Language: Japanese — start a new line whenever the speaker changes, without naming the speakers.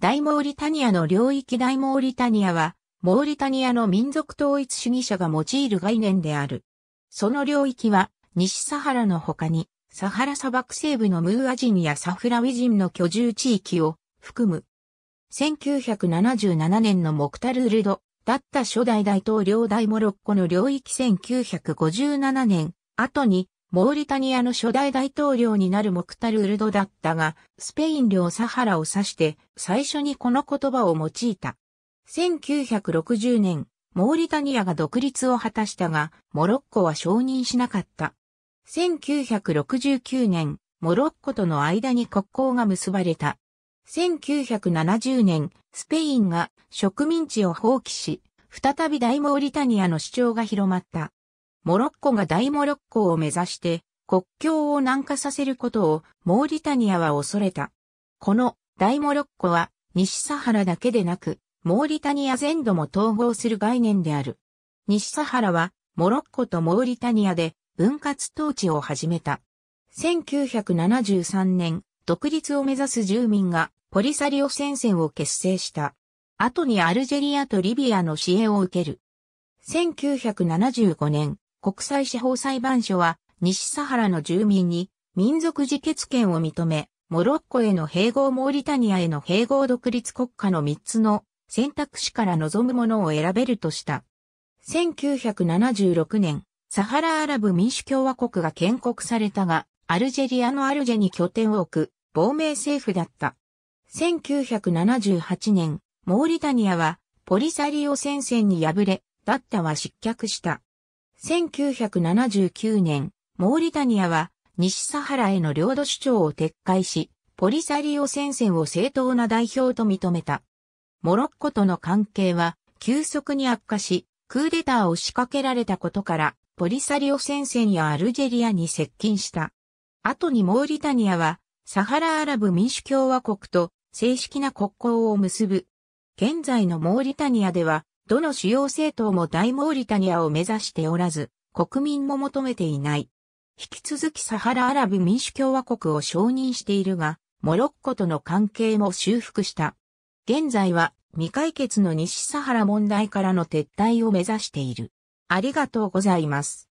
大モーリタニアの領域大モーリタニアは、モーリタニアの民族統一主義者が用いる概念である。その領域は、西サハラの他に、サハラ砂漠西部のムーア人やサフラウィ人の居住地域を含む。1977年のモクタルールドだった初代大統領大モロッコの領域1957年後にモーリタニアの初代大統領になるモクタル・ウルドだったが、スペイン領サハラを指して、最初にこの言葉を用いた。1960年、モーリタニアが独立を果たしたが、モロッコは承認しなかった。1969年、モロッコとの間に国交が結ばれた。1970年、スペインが植民地を放棄し、再び大モーリタニアの主張が広まった。モロッコが大モロッコを目指して国境を南下させることをモーリタニアは恐れた。この大モロッコは西サハラだけでなくモーリタニア全土も統合する概念である。西サハラはモロッコとモーリタニアで分割統治を始めた。1973年、独立を目指す住民がポリサリオ戦線を結成した。後にアルジェリアとリビアの支援を受ける。1975年、国際司法裁判所は西サハラの住民に民族自決権を認め、モロッコへの併合モーリタニアへの併合独立国家の3つの選択肢から望むものを選べるとした。1976年、サハラアラブ民主共和国が建国されたが、アルジェリアのアルジェに拠点を置く亡命政府だった。1978年、モーリタニアはポリサリオ戦線に敗れ、ダッタは失脚した。1979年、モーリタニアは西サハラへの領土主張を撤回し、ポリサリオ戦線を正当な代表と認めた。モロッコとの関係は急速に悪化し、クーデターを仕掛けられたことから、ポリサリオ戦線やアルジェリアに接近した。後にモーリタニアは、サハラアラブ民主共和国と正式な国交を結ぶ。現在のモーリタニアでは、どの主要政党も大モーリタニアを目指しておらず、国民も求めていない。引き続きサハラアラブ民主共和国を承認しているが、モロッコとの関係も修復した。現在は未解決の西サハラ問題からの撤退を目指している。ありがとうございます。